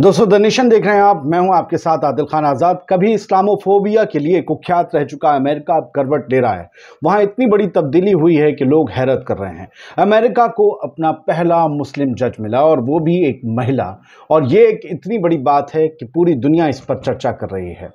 दोस्तों the nation देख रहे हैं आप मैं हूं आपके साथ आदिल खान आज़ाद कभी इस्लामोफोबिया के लिए कुख्यात रह चुका अमेरिका अब करवट ले रहा है वहां इतनी बड़ी तब्दीली हुई है कि लोग हैरत कर रहे हैं अमेरिका को अपना पहला मुस्लिम जज मिला और वो भी एक महिला और ये एक इतनी बड़ी बात है कि पूरी दुनिया इस पर चर्चा कर रही है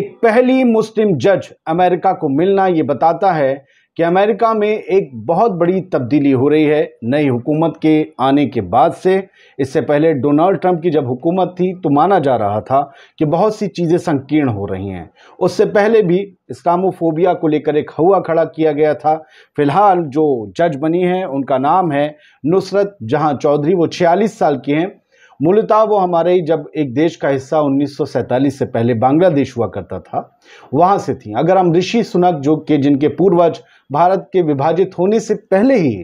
एक पहली मुस्लिम जज अमेरिका को मिलना ये बताता है कि अमेरिका में एक बहुत बड़ी तब्दीली हो रही है नई हुकूमत के आने के बाद से इससे पहले डोनाल्ड ट्रंप की जब हुकूमत थी तो माना जा रहा था कि बहुत सी चीज़ें संकीर्ण हो रही हैं उससे पहले भी इस्लामोफोबिया को लेकर एक हवा खड़ा किया गया था फिलहाल जो जज बनी हैं उनका नाम है नुसरत जहां चौधरी वो छियालीस साल की हैं मूलतः वो हमारे जब एक देश का हिस्सा 1947 से पहले बांग्लादेश हुआ करता था वहाँ से थी अगर हम ऋषि सुनक जो के जिनके पूर्वज भारत के विभाजित होने से पहले ही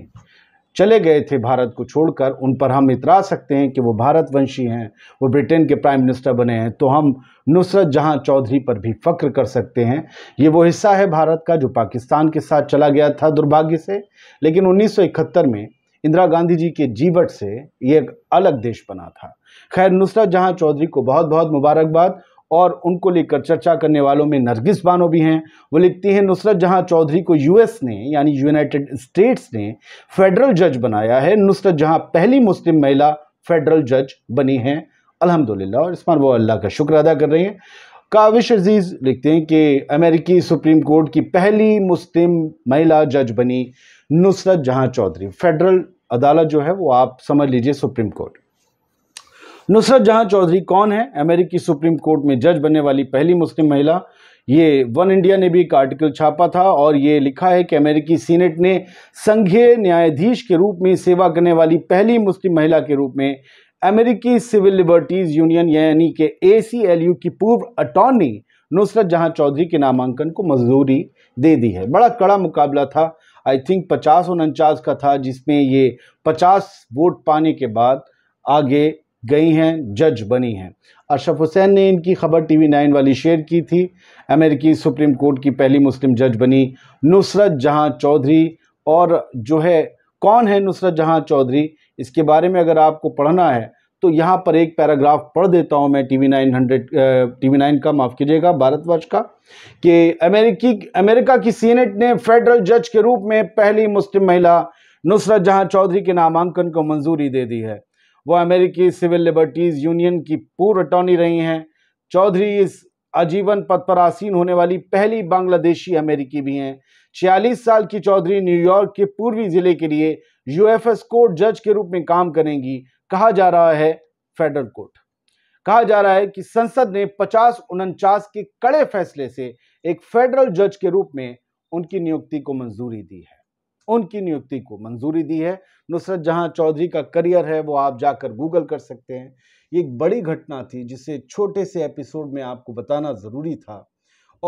चले गए थे भारत को छोड़कर उन पर हम इतरा सकते हैं कि वो भारतवंशी हैं वो ब्रिटेन के प्राइम मिनिस्टर बने हैं तो हम नुसरत जहां चौधरी पर भी फ़क्र कर सकते हैं ये वो हिस्सा है भारत का जो पाकिस्तान के साथ चला गया था दुर्भाग्य से लेकिन 1971 में इंदिरा गांधी जी के जीवट से ये एक अलग देश बना था खैर नुसरत जहां चौधरी को बहुत बहुत मुबारकबाद और उनको लेकर चर्चा करने वालों में नरगिस बानो भी हैं वो लिखती हैं नुसरत जहां चौधरी को यूएस ने यानी यूनाइटेड स्टेट्स ने फेडरल जज बनाया है नुसरत जहां पहली मुस्लिम महिला फेडरल जज बनी हैं अल्हम्दुलिल्लाह और इस पर वो अल्लाह का शुक्र अदा कर रही हैं काविश अजीज़ लिखते हैं कि अमेरिकी सुप्रीम कोर्ट की पहली मुस्लिम महिला जज बनी नुसरत जहां चौधरी फेडरल अदालत जो है वो आप समझ लीजिए सुप्रीम कोर्ट नुसरत जहां चौधरी कौन है अमेरिकी सुप्रीम कोर्ट में जज बनने वाली पहली मुस्लिम महिला ये वन इंडिया ने भी एक आर्टिकल छापा था और ये लिखा है कि अमेरिकी सीनेट ने संघीय न्यायाधीश के रूप में सेवा करने वाली पहली मुस्लिम महिला के रूप में अमेरिकी सिविल लिबर्टीज़ यूनियन यानी कि ए की पूर्व अटॉर्नी नुसरत जहां चौधरी के नामांकन को मंजूरी दे दी है बड़ा कड़ा मुकाबला था आई थिंक पचास उनचास का था जिसमें ये पचास वोट पाने के बाद आगे गई हैं जज बनी हैं अशरफ हुसैन ने इनकी खबर टीवी नाइन वाली शेयर की थी अमेरिकी सुप्रीम कोर्ट की पहली मुस्लिम जज बनी नुसरत जहां चौधरी और जो है कौन है नुसरत जहां चौधरी इसके बारे में अगर आपको पढ़ना है तो यहाँ पर एक पैराग्राफ पढ़ देता हूँ मैं T V nine hundred T V nine का माफ़ कीजिएगा भारतवर्ष का कि अमेरिकी अमेरिका की सीनेट ने फेडरल जज के रूप में पहली मुस्लिम महिला नुसरत जहां चौधरी के नामांकन को मंजूरी दे दी है वह अमेरिकी सिविल लिबर्टीज़ यूनियन की पूर्व अटॉर्नी रही हैं चौधरी इस आजीवन पद पर आसीन होने वाली पहली बांग्लादेशी अमेरिकी भी हैं छियालीस साल की चौधरी न्यूयॉर्क के पूर्वी ज़िले के लिए यूएफएस कोर्ट जज के रूप में काम करेंगी कहा जा रहा है फेडरल कोर्ट कहा जा रहा है कि संसद ने पचास उनचास के कड़े फैसले से एक फेडरल जज के रूप में उनकी नियुक्ति को मंजूरी दी है उनकी नियुक्ति को मंजूरी दी है नुसरत जहां चौधरी का करियर है वो आप जाकर गूगल कर सकते हैं ये एक बड़ी घटना थी जिसे छोटे से एपिसोड में आपको बताना ज़रूरी था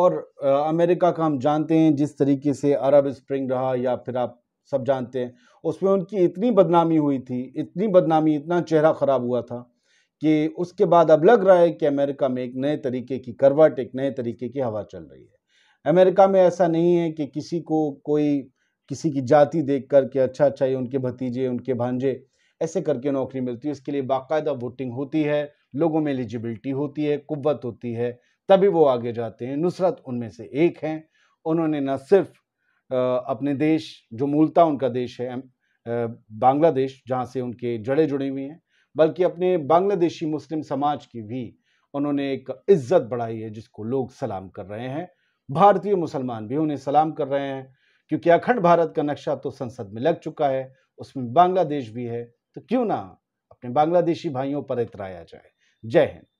और अमेरिका का हम जानते हैं जिस तरीके से अरब स्प्रिंग रहा या फिर आप सब जानते हैं उसमें उनकी इतनी बदनामी हुई थी इतनी बदनामी इतना चेहरा ख़राब हुआ था कि उसके बाद अब लग रहा है कि अमेरिका में एक नए तरीके की करवट एक नए तरीके की हवा चल रही है अमेरिका में ऐसा नहीं है कि किसी को कोई किसी की जाति देख कर के अच्छा अच्छा ये उनके भतीजे उनके भांजे ऐसे करके नौकरी मिलती है इसके लिए बाकायदा वोटिंग होती है लोगों में एलिजिबिलिटी होती है कुत होती है तभी वो आगे जाते हैं नुसरत उनमें से एक हैं उन्होंने न सिर्फ अपने देश जो मूलता उनका देश है बांग्लादेश जहाँ से उनके जड़े जुड़े हुई हैं बल्कि अपने बांग्लादेशी मुस्लिम समाज की भी उन्होंने एक इज्जत बढ़ाई है जिसको लोग सलाम कर रहे हैं भारतीय मुसलमान भी उन्हें सलाम कर रहे हैं क्योंकि अखंड भारत का नक्शा तो संसद में लग चुका है उसमें बांग्लादेश भी है तो क्यों ना अपने बांग्लादेशी भाइयों पर इतराया जाए जय हिंद